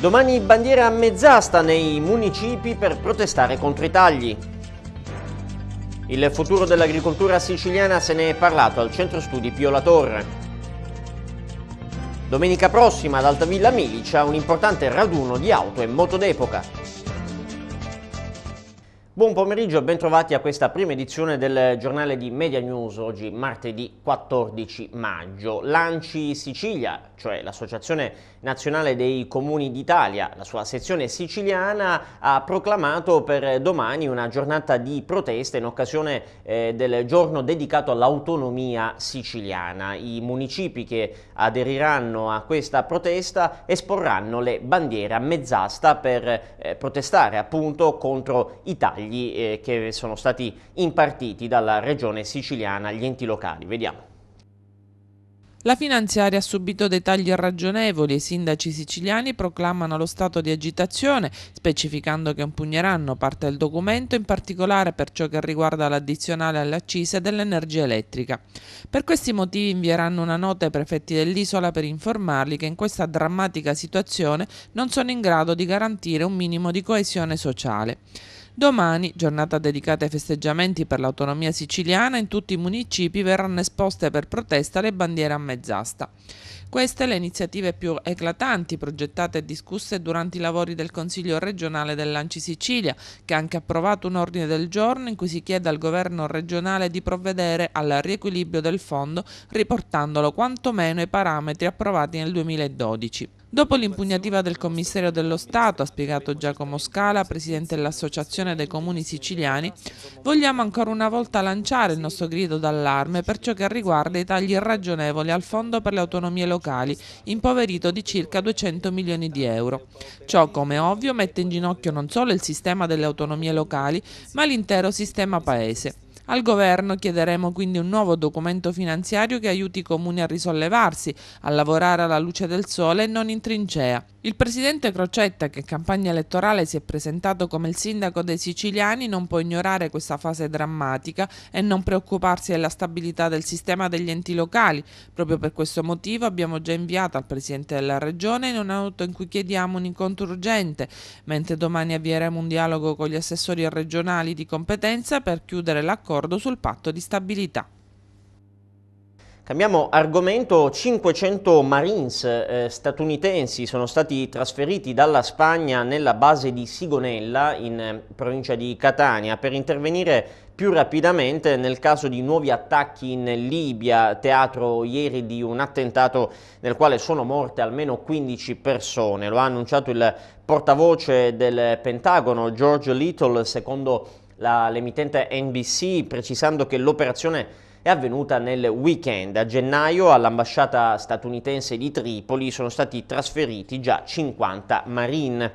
Domani bandiera a mezz'asta nei municipi per protestare contro i tagli. Il futuro dell'agricoltura siciliana se ne è parlato al centro studi Pio La Torre. Domenica prossima ad Altavilla Milicia un importante raduno di auto e moto d'epoca. Buon pomeriggio e bentrovati a questa prima edizione del giornale di Media News, oggi martedì 14 maggio. Lanci Sicilia, cioè l'Associazione Nazionale dei Comuni d'Italia, la sua sezione siciliana, ha proclamato per domani una giornata di proteste in occasione eh, del giorno dedicato all'autonomia siciliana. I municipi che aderiranno a questa protesta esporranno le bandiere a mezz'asta per eh, protestare appunto contro i tagli tagli eh, che sono stati impartiti dalla regione siciliana agli enti locali. Vediamo. La finanziaria ha subito dei tagli irragionevoli e i sindaci siciliani proclamano lo stato di agitazione, specificando che impugneranno parte del documento, in particolare per ciò che riguarda l'addizionale alle accise dell'energia elettrica. Per questi motivi invieranno una nota ai prefetti dell'isola per informarli che in questa drammatica situazione non sono in grado di garantire un minimo di coesione sociale. Domani, giornata dedicata ai festeggiamenti per l'autonomia siciliana, in tutti i municipi verranno esposte per protesta le bandiere a mezz'asta. Queste le iniziative più eclatanti progettate e discusse durante i lavori del Consiglio regionale dell'Anci Sicilia, che ha anche approvato un ordine del giorno in cui si chiede al governo regionale di provvedere al riequilibrio del fondo riportandolo quantomeno ai parametri approvati nel 2012. Dopo l'impugnativa del commissario dello Stato, ha spiegato Giacomo Scala, presidente dell'Associazione dei Comuni Siciliani, vogliamo ancora una volta lanciare il nostro grido d'allarme per ciò che riguarda i tagli irragionevoli al Fondo per le autonomie locali, impoverito di circa 200 milioni di euro. Ciò, come ovvio, mette in ginocchio non solo il sistema delle autonomie locali, ma l'intero sistema paese. Al governo chiederemo quindi un nuovo documento finanziario che aiuti i comuni a risollevarsi, a lavorare alla luce del sole e non in trincea. Il presidente Crocetta, che in campagna elettorale si è presentato come il sindaco dei siciliani, non può ignorare questa fase drammatica e non preoccuparsi della stabilità del sistema degli enti locali. Proprio per questo motivo abbiamo già inviato al presidente della regione in una nota in cui chiediamo un incontro urgente, mentre domani avvieremo un dialogo con gli assessori regionali di competenza per chiudere l'accordo sul patto di stabilità. Cambiamo argomento, 500 Marines eh, statunitensi sono stati trasferiti dalla Spagna nella base di Sigonella in eh, provincia di Catania per intervenire più rapidamente nel caso di nuovi attacchi in Libia, teatro ieri di un attentato nel quale sono morte almeno 15 persone, lo ha annunciato il portavoce del Pentagono George Little secondo l'emittente NBC precisando che l'operazione è avvenuta nel weekend. A gennaio all'ambasciata statunitense di Tripoli sono stati trasferiti già 50 marine.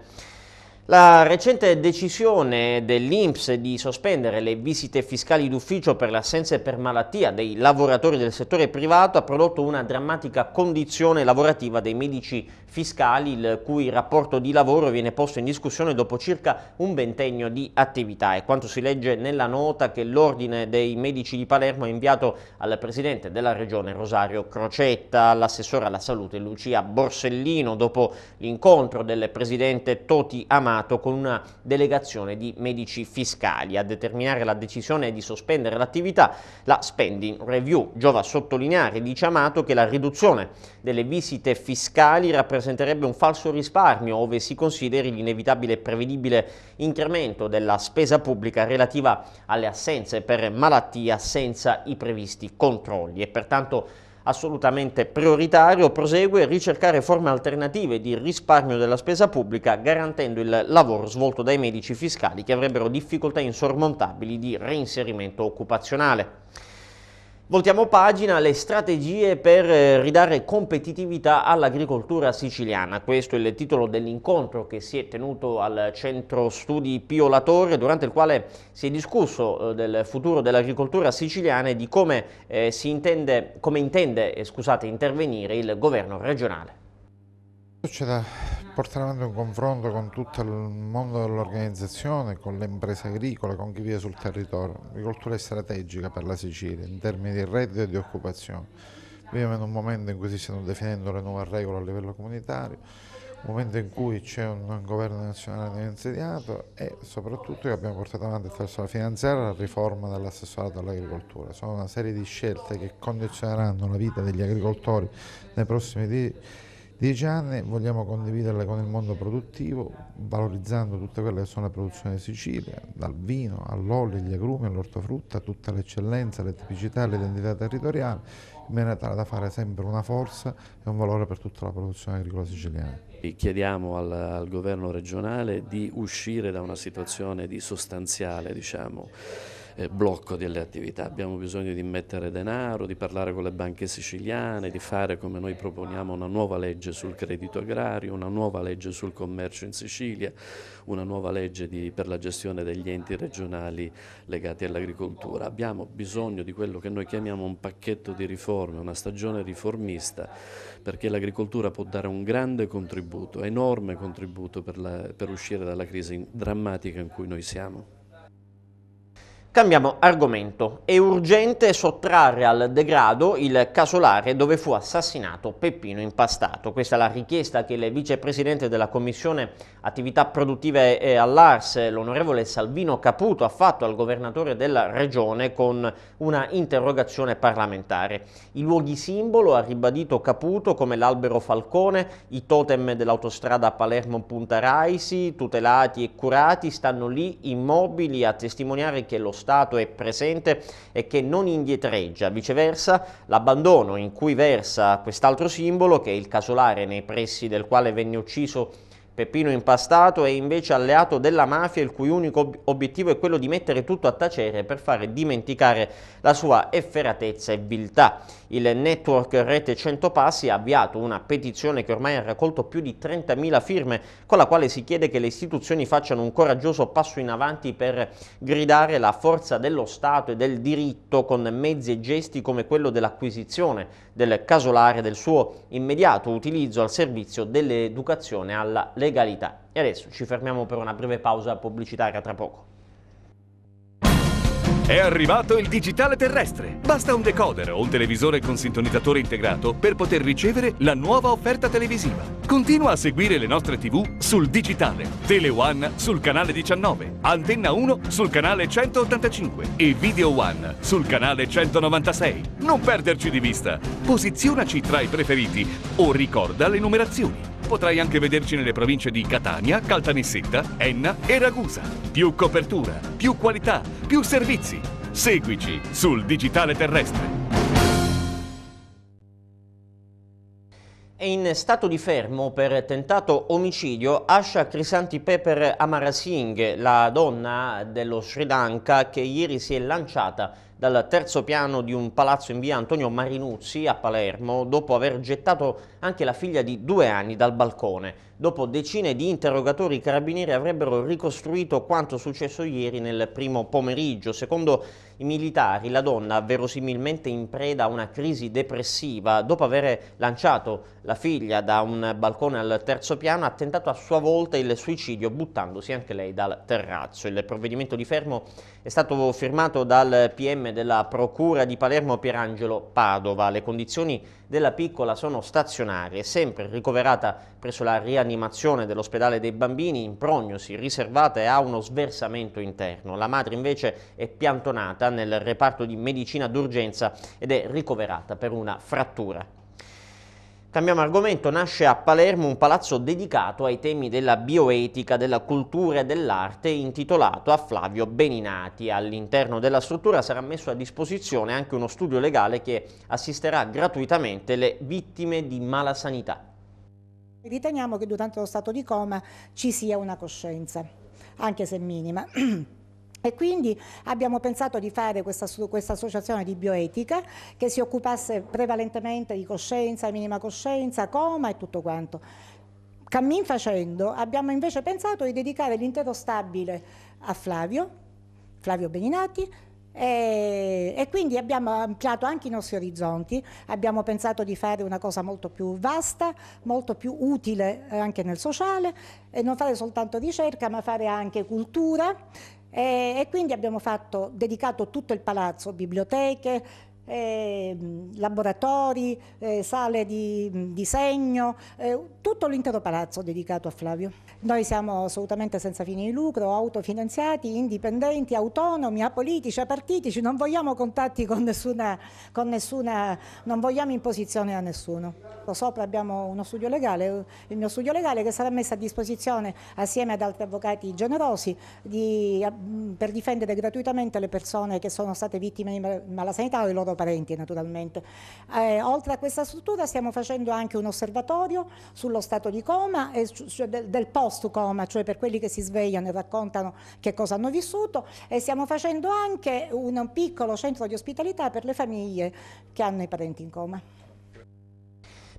La recente decisione dell'Inps di sospendere le visite fiscali d'ufficio per l'assenza e per malattia dei lavoratori del settore privato ha prodotto una drammatica condizione lavorativa dei medici fiscali, il cui rapporto di lavoro viene posto in discussione dopo circa un ventennio di attività. È quanto si legge nella nota che l'Ordine dei Medici di Palermo ha inviato al Presidente della Regione Rosario Crocetta, all'Assessore alla salute Lucia Borsellino, dopo l'incontro del Presidente Toti Amaro Senato con una delegazione di medici fiscali. A determinare la decisione di sospendere l'attività la spending review. Giova sottolineare, dice Amato, che la riduzione delle visite fiscali rappresenterebbe un falso risparmio ove si consideri l'inevitabile e prevedibile incremento della spesa pubblica relativa alle assenze per malattia senza i previsti controlli e pertanto assolutamente prioritario, prosegue, ricercare forme alternative di risparmio della spesa pubblica garantendo il lavoro svolto dai medici fiscali che avrebbero difficoltà insormontabili di reinserimento occupazionale. Voltiamo pagina le strategie per eh, ridare competitività all'agricoltura siciliana. Questo è il titolo dell'incontro che si è tenuto al centro studi Pio Latore, durante il quale si è discusso eh, del futuro dell'agricoltura siciliana e di come, eh, intende, come intende eh, scusate, intervenire il governo regionale. C'è da portare avanti un confronto con tutto il mondo dell'organizzazione, con le imprese agricole, con chi vive sul territorio. L'agricoltura è strategica per la Sicilia in termini di reddito e di occupazione. Viviamo in un momento in cui si stanno definendo le nuove regole a livello comunitario, un momento in cui c'è un governo nazionale insediato e soprattutto che abbiamo portato avanti attraverso la finanziaria la riforma dell'assessorato all'agricoltura. Sono una serie di scelte che condizioneranno la vita degli agricoltori nei prossimi anni. Dieci anni vogliamo condividerle con il mondo produttivo, valorizzando tutte quelle che sono le produzioni di Sicilia, dal vino all'olio, agli agrumi, all'ortofrutta, tutta l'eccellenza, le tipicità, l'identità territoriale, in maniera tale da fare sempre una forza e un valore per tutta la produzione agricola siciliana. Chiediamo al, al governo regionale di uscire da una situazione di sostanziale, diciamo, eh, blocco delle attività, abbiamo bisogno di mettere denaro, di parlare con le banche siciliane, di fare come noi proponiamo una nuova legge sul credito agrario, una nuova legge sul commercio in Sicilia, una nuova legge di, per la gestione degli enti regionali legati all'agricoltura. Abbiamo bisogno di quello che noi chiamiamo un pacchetto di riforme, una stagione riformista, perché l'agricoltura può dare un grande contributo, enorme contributo per, la, per uscire dalla crisi drammatica in cui noi siamo. Cambiamo argomento. È urgente sottrarre al degrado il casolare dove fu assassinato Peppino Impastato. Questa è la richiesta che il vicepresidente della Commissione Attività Produttive e all'Ars, l'onorevole Salvino Caputo, ha fatto al governatore della regione con una interrogazione parlamentare. I luoghi simbolo, ha ribadito Caputo, come l'albero Falcone, i totem dell'autostrada Palermo-Punta Raisi, tutelati e curati, stanno lì immobili a testimoniare che lo Stato Stato è presente e che non indietreggia. Viceversa, l'abbandono in cui versa quest'altro simbolo, che è il casolare nei pressi del quale venne ucciso Peppino Impastato è invece alleato della mafia il cui unico obiettivo è quello di mettere tutto a tacere per fare dimenticare la sua efferatezza e viltà. Il network Rete 100 Passi ha avviato una petizione che ormai ha raccolto più di 30.000 firme con la quale si chiede che le istituzioni facciano un coraggioso passo in avanti per gridare la forza dello Stato e del diritto con mezzi e gesti come quello dell'acquisizione del casolare del suo immediato utilizzo al servizio dell'educazione alla legge legalità. E adesso ci fermiamo per una breve pausa pubblicitaria tra poco. È arrivato il digitale terrestre. Basta un decoder o un televisore con sintonizzatore integrato per poter ricevere la nuova offerta televisiva. Continua a seguire le nostre TV sul digitale. Tele One sul canale 19, Antenna 1 sul canale 185 e Video One sul canale 196. Non perderci di vista. Posizionaci tra i preferiti o ricorda le numerazioni. Potrai anche vederci nelle province di Catania, Caltanissetta, Enna e Ragusa. Più copertura, più qualità, più servizi. Seguici sul digitale terrestre. È in stato di fermo per tentato omicidio Asha Crisanti Pepper Amarasinghe, la donna dello Sri Lanka che ieri si è lanciata dal terzo piano di un palazzo in via Antonio Marinuzzi a Palermo dopo aver gettato anche la figlia di due anni dal balcone. Dopo decine di interrogatori i carabinieri avrebbero ricostruito quanto successo ieri nel primo pomeriggio. Secondo i militari la donna, verosimilmente in preda a una crisi depressiva, dopo aver lanciato la figlia da un balcone al terzo piano, ha tentato a sua volta il suicidio buttandosi anche lei dal terrazzo. Il provvedimento di fermo è stato firmato dal PM CPM della Procura di Palermo Pierangelo Padova. Le condizioni della piccola sono stazionarie, sempre ricoverata presso la rianimazione dell'ospedale dei bambini in prognosi riservata e ha uno sversamento interno. La madre invece è piantonata nel reparto di medicina d'urgenza ed è ricoverata per una frattura Cambiamo argomento, nasce a Palermo un palazzo dedicato ai temi della bioetica, della cultura e dell'arte intitolato a Flavio Beninati. All'interno della struttura sarà messo a disposizione anche uno studio legale che assisterà gratuitamente le vittime di mala sanità. Riteniamo che durante lo stato di coma ci sia una coscienza, anche se minima. E quindi abbiamo pensato di fare questa, questa, associazione di bioetica che si occupasse prevalentemente di coscienza, minima coscienza, coma e tutto quanto. Cammin facendo abbiamo invece pensato di dedicare l'intero stabile a Flavio, Flavio Beninati, e, e, quindi abbiamo ampliato anche i nostri orizzonti, abbiamo pensato di fare una cosa molto più vasta, molto più utile eh, anche nel sociale, e non fare soltanto ricerca ma fare anche cultura e, e quindi abbiamo fatto, dedicato tutto il palazzo, biblioteche, eh, laboratori, eh, sale di disegno, eh, tutto l'intero palazzo dedicato a Flavio. Noi siamo assolutamente senza fini di lucro, autofinanziati, indipendenti, autonomi, apolitici, apartitici, non vogliamo contatti con nessuna, con nessuna non vogliamo imposizione a nessuno. Sopra abbiamo uno studio legale, il mio studio legale che sarà messo a disposizione assieme ad altri avvocati generosi di, per difendere gratuitamente le persone che sono state vittime di malasanità o i loro parenti naturalmente. Eh, oltre a questa struttura stiamo facendo anche un osservatorio sullo stato di coma e del, del posto post-coma, cioè per quelli che si svegliano e raccontano che cosa hanno vissuto e stiamo facendo anche un piccolo centro di ospitalità per le famiglie che hanno i parenti in coma.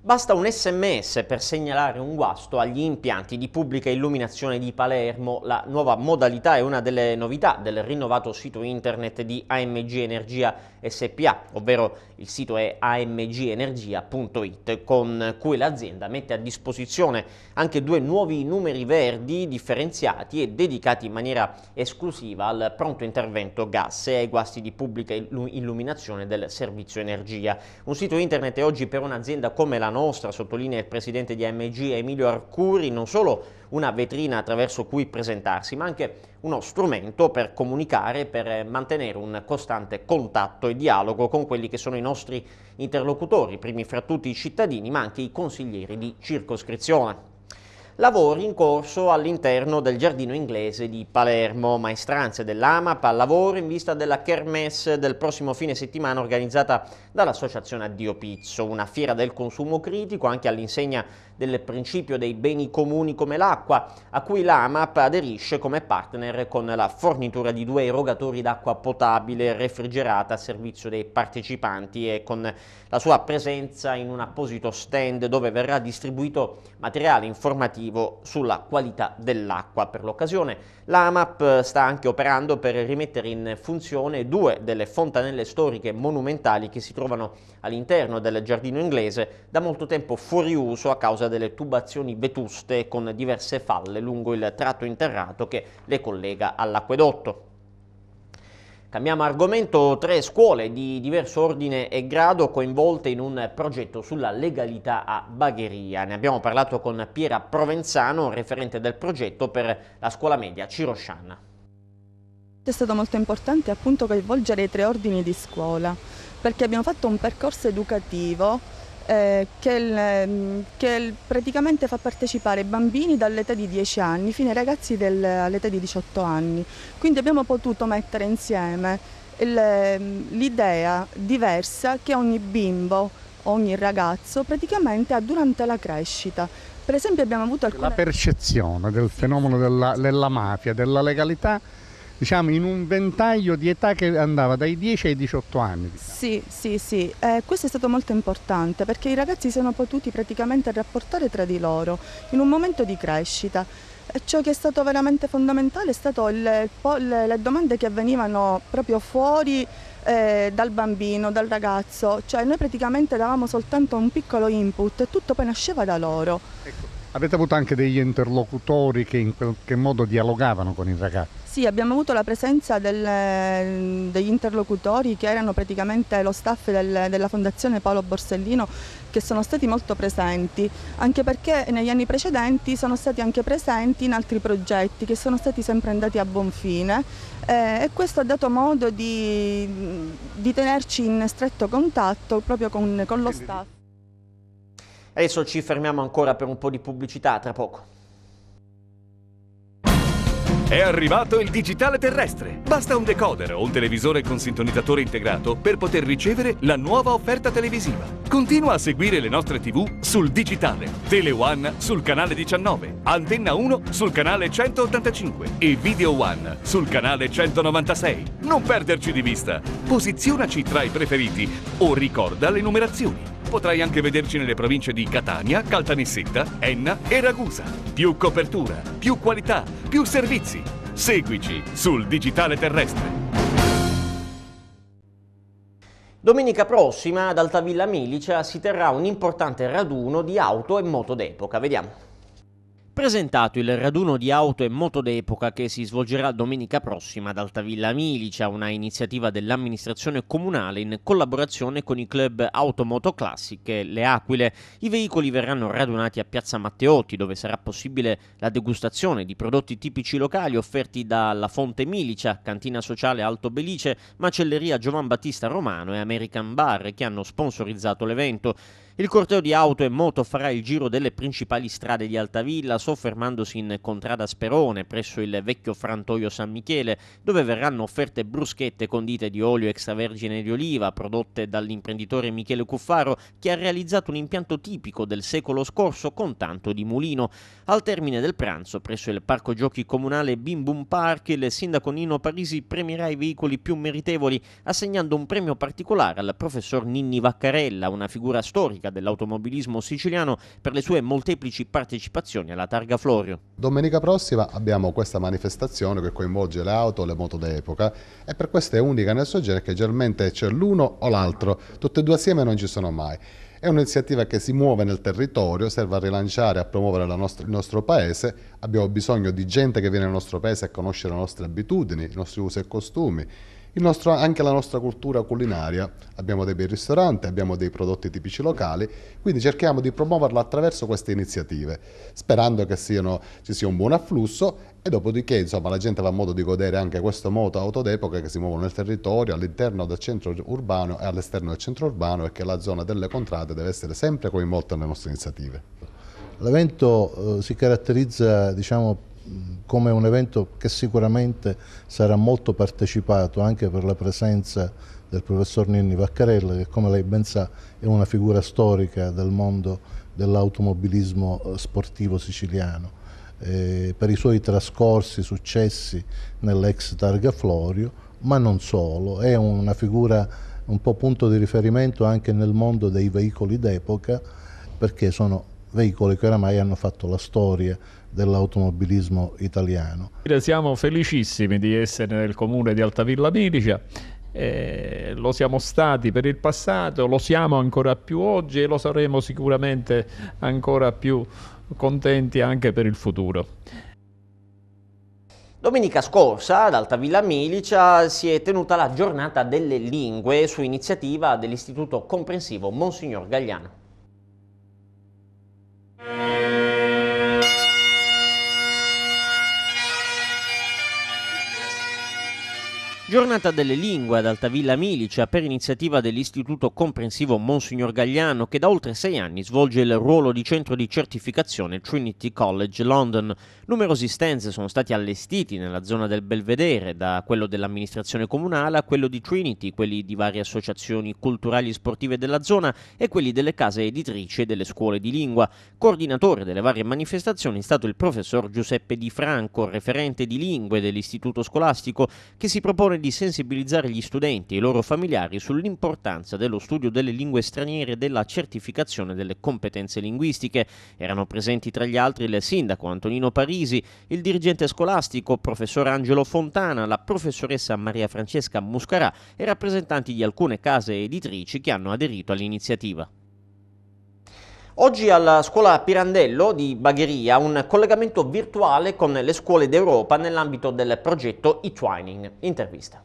Basta un sms per segnalare un guasto agli impianti di pubblica illuminazione di Palermo. La nuova modalità è una delle novità del rinnovato sito internet di AMG Energia SPA, ovvero il sito è amgenergia.it, con cui l'azienda mette a disposizione anche due nuovi numeri verdi differenziati e dedicati in maniera esclusiva al pronto intervento gas e ai guasti di pubblica illuminazione del servizio energia. Un sito internet è oggi per un'azienda come la nostra nostra, sottolinea il presidente di AMG Emilio Arcuri, non solo una vetrina attraverso cui presentarsi, ma anche uno strumento per comunicare, per mantenere un costante contatto e dialogo con quelli che sono i nostri interlocutori, primi fra tutti i cittadini, ma anche i consiglieri di circoscrizione lavori in corso all'interno del giardino inglese di Palermo, maestranze dell'AMAP al lavoro in vista della kermesse del prossimo fine settimana organizzata dall'associazione Addio Pizzo, una fiera del consumo critico anche all'insegna del principio dei beni comuni come l'acqua, a cui l'AMAP aderisce come partner con la fornitura di due erogatori d'acqua potabile refrigerata a servizio dei partecipanti e con la sua presenza in un apposito stand dove verrà distribuito materiale informativo sulla qualità dell'acqua. Per l'occasione l'AMAP sta anche operando per rimettere in funzione due delle fontanelle storiche monumentali che si trovano all'interno del giardino inglese da molto tempo fuori uso a causa causa delle tubazioni vetuste con diverse falle lungo il tratto interrato che le collega all'acquedotto. Cambiamo argomento, tre scuole di diverso ordine e grado coinvolte in un progetto sulla legalità a Bagheria. Ne abbiamo parlato con Piera Provenzano, referente del progetto per la scuola media Cirosciana. È stato molto importante appunto coinvolgere i tre ordini di scuola perché abbiamo fatto un percorso educativo eh, che, il, ehm, che, praticamente fa partecipare bambini dall'età di 10 anni fino ai ragazzi all'età di 18 anni. Quindi abbiamo potuto mettere insieme ehm, l'idea diversa che ogni bimbo, ogni ragazzo praticamente ha durante la crescita. Per esempio abbiamo avuto alcune... La percezione del fenomeno della, della mafia, della legalità diciamo, in un ventaglio di età che andava dai 10 ai 18 anni. Diciamo. Sì, sì, sì, eh, questo è stato molto importante perché i ragazzi si sono potuti praticamente rapportare tra di loro in un momento di crescita. E ciò che è stato veramente fondamentale è stato le, le, le domande che venivano proprio fuori eh, dal bambino, dal ragazzo, cioè noi praticamente davamo soltanto un piccolo input e tutto poi nasceva da loro. Ecco. Avete avuto anche degli interlocutori che in qualche modo dialogavano con i ragazzi? Sì, abbiamo avuto la presenza del, degli interlocutori che erano praticamente lo staff del, della Fondazione Paolo Borsellino che sono stati molto presenti, anche perché negli anni precedenti sono stati anche presenti in altri progetti che sono stati sempre andati a buon fine eh, e questo ha dato modo di, di, tenerci in stretto contatto proprio con, con lo staff. Adesso ci fermiamo ancora per un po' di pubblicità, tra poco. È arrivato il digitale terrestre. Basta un decoder o un televisore con sintonizzatore integrato per poter ricevere la nuova offerta televisiva. Continua a seguire le nostre TV sul digitale. Tele One sul canale 19, Antenna 1 sul canale 185 e Video One sul canale 196. Non perderci di vista. Posizionaci tra i preferiti o ricorda le numerazioni. Potrai anche vederci nelle province di Catania, Caltanissetta, Enna e Ragusa. Più copertura, più qualità, più servizi. Seguici sul digitale terrestre. Domenica prossima ad Altavilla Milicia si terrà un importante raduno di auto e moto d'epoca. Vediamo presentato il raduno di auto e moto d'epoca che si svolgerà domenica prossima ad Altavilla Milicia, una iniziativa dell'amministrazione comunale in collaborazione con i club Automoto Classiche Le Aquile. I veicoli verranno radunati a Piazza Matteotti, dove sarà possibile la degustazione di prodotti tipici locali offerti dalla Fonte Milicia, Cantina Sociale Alto Belice, Macelleria Giovan Battista Romano e American Bar che hanno sponsorizzato l'evento. Il corteo di auto e moto farà il giro delle principali strade di Altavilla, soffermandosi in Contrada Sperone, presso il vecchio frantoio San Michele, dove verranno offerte bruschette condite di olio extravergine di oliva, prodotte dall'imprenditore Michele Cuffaro, che ha realizzato un impianto tipico del secolo scorso con tanto di mulino. Al termine del pranzo, presso il parco giochi comunale Bim Bum Park, il sindaco Nino Parisi premierà i veicoli più meritevoli, assegnando un premio particolare al professor Ninni Vaccarella, una figura storica storica dell'automobilismo siciliano per le sue molteplici partecipazioni alla Targa Florio. Domenica prossima abbiamo questa manifestazione che coinvolge le auto, e le moto d'epoca e per questa è unica nel suo genere che generalmente c'è l'uno o l'altro, tutte e due assieme non ci sono mai. È un'iniziativa che si muove nel territorio, serve a rilanciare e a promuovere nostra, il nostro paese. Abbiamo bisogno di gente che viene nel nostro paese a conoscere le nostre abitudini, i nostri usi e costumi, nostro, anche la nostra cultura culinaria. Abbiamo dei bei ristoranti, abbiamo dei prodotti tipici locali, quindi cerchiamo di promuoverla attraverso queste iniziative, sperando che siano, ci sia un buon afflusso e dopodiché insomma, la gente avrà modo di godere anche questo moto auto d'epoca che si muovono nel territorio, all'interno del centro urbano e all'esterno del centro urbano e che la zona delle contrade deve essere sempre coinvolta nelle nostre iniziative. L'evento eh, si caratterizza diciamo, come un evento che sicuramente sarà molto partecipato anche per la presenza del professor Nini Vaccarella che come lei ben sa è una figura storica del mondo dell'automobilismo eh, sportivo siciliano eh, per i suoi trascorsi successi nell'ex Targa Florio ma non solo, è una figura un po' punto di riferimento anche nel mondo dei veicoli d'epoca perché sono veicoli che oramai hanno fatto la storia dell'automobilismo italiano. Siamo felicissimi di essere nel comune di Altavilla Milicia, eh, lo siamo stati per il passato, lo siamo ancora più oggi e lo saremo sicuramente ancora più contenti anche per il futuro. Domenica scorsa ad Altavilla Milicia si è tenuta la giornata delle lingue su iniziativa dell'Istituto Comprensivo Monsignor Gagliano. Yeah. Giornata delle lingue ad Altavilla Milicia per iniziativa dell'Istituto Comprensivo Monsignor Gagliano che da oltre sei anni svolge il ruolo di centro di certificazione Trinity College London. Numerosi stand sono stati allestiti nella zona del Belvedere, da quello dell'amministrazione comunale a quello di Trinity, quelli di varie associazioni culturali e sportive della zona e quelli delle case editrici e delle scuole di lingua. Coordinatore delle varie manifestazioni è stato il professor Giuseppe Di Franco, referente di lingue dell'istituto scolastico, che si propone funzione di sensibilizzare gli studenti e i loro familiari sull'importanza dello studio delle lingue straniere e della certificazione delle competenze linguistiche. Erano presenti tra gli altri il sindaco Antonino Parisi, il dirigente scolastico professor Angelo Fontana, la professoressa Maria Francesca Muscarà e rappresentanti di alcune case editrici che hanno aderito all'iniziativa. Oggi alla scuola Pirandello di Bagheria un collegamento virtuale con le scuole d'Europa nell'ambito del progetto e-twining. Intervista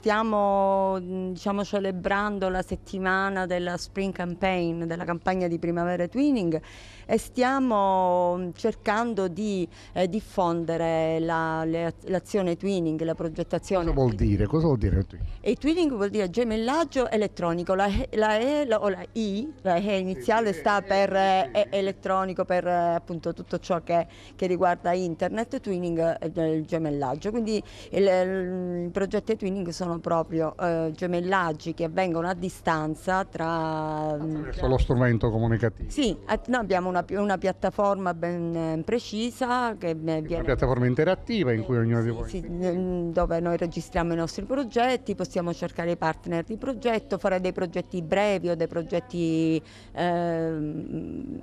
stiamo mm, diciamo, celebrando la settimana della Spring Campaign, della campagna di primavera twinning e stiamo mm, cercando di eh, diffondere la, le, l'azione twinning, la progettazione. Cosa vuol dire? Cosa vuol dire twinning? E twinning vuol dire gemellaggio elettronico, la, la E la, o la I, la E iniziale sta per eh, elettronico, per eh, appunto tutto ciò che, che riguarda internet, twinning è eh, il gemellaggio, quindi i progetti twinning sono sono proprio eh, gemellaggi che avvengono a distanza tra... Mm, Attraverso lo strumento comunicativo. Sì, att- abbiamo una, una, piattaforma ben eh, precisa che viene... Una piattaforma interattiva in cui eh, ognuno sì, di voi... Sì, dove noi registriamo i nostri progetti, possiamo cercare i partner di progetto, fare dei progetti brevi o dei progetti eh,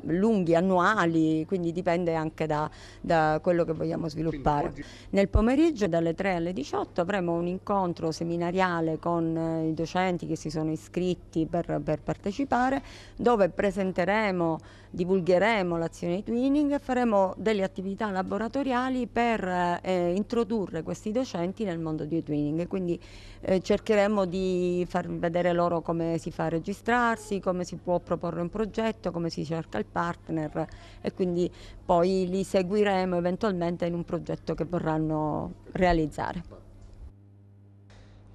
lunghi, annuali, quindi dipende anche da, da quello che vogliamo sviluppare. Nel pomeriggio dalle 3 alle 18 avremo un incontro seminario seminariale con eh, i docenti che si sono iscritti per, per partecipare, dove presenteremo, divulgheremo l'azione di twinning e faremo delle attività laboratoriali per eh, eh introdurre questi docenti nel mondo di twinning. Quindi eh, cercheremo di far vedere loro come si fa a registrarsi, come si può proporre un progetto, come si cerca il partner e quindi poi li seguiremo eventualmente in un progetto che vorranno realizzare.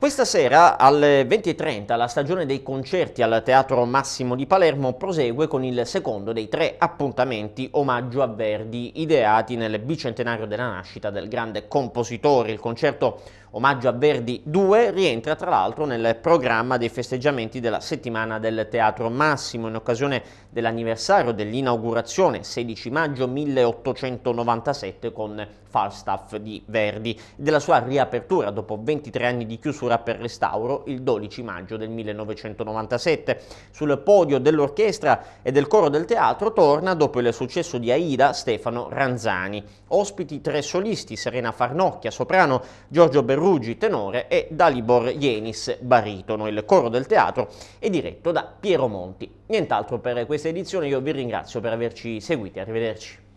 Questa sera alle 20.30 la stagione dei concerti al Teatro Massimo di Palermo prosegue con il secondo dei tre appuntamenti omaggio a Verdi ideati nel bicentenario della nascita del grande compositore. Il concerto Omaggio a Verdi 2 rientra tra l'altro nel programma dei festeggiamenti della settimana del Teatro Massimo in occasione dell'anniversario dell'inaugurazione 16 maggio 1897 con Falstaff di Verdi della sua riapertura dopo 23 anni di chiusura chiusura per restauro il 12 maggio del 1997. Sul podio dell'orchestra e del coro del teatro torna, dopo il successo di Aida, Stefano Ranzani. Ospiti tre solisti, Serena Farnocchia, soprano, Giorgio Berruggi, tenore e Dalibor Jenis, baritono. Il coro del teatro è diretto da Piero Monti. Nient'altro per questa edizione, io vi ringrazio per averci seguiti, arrivederci.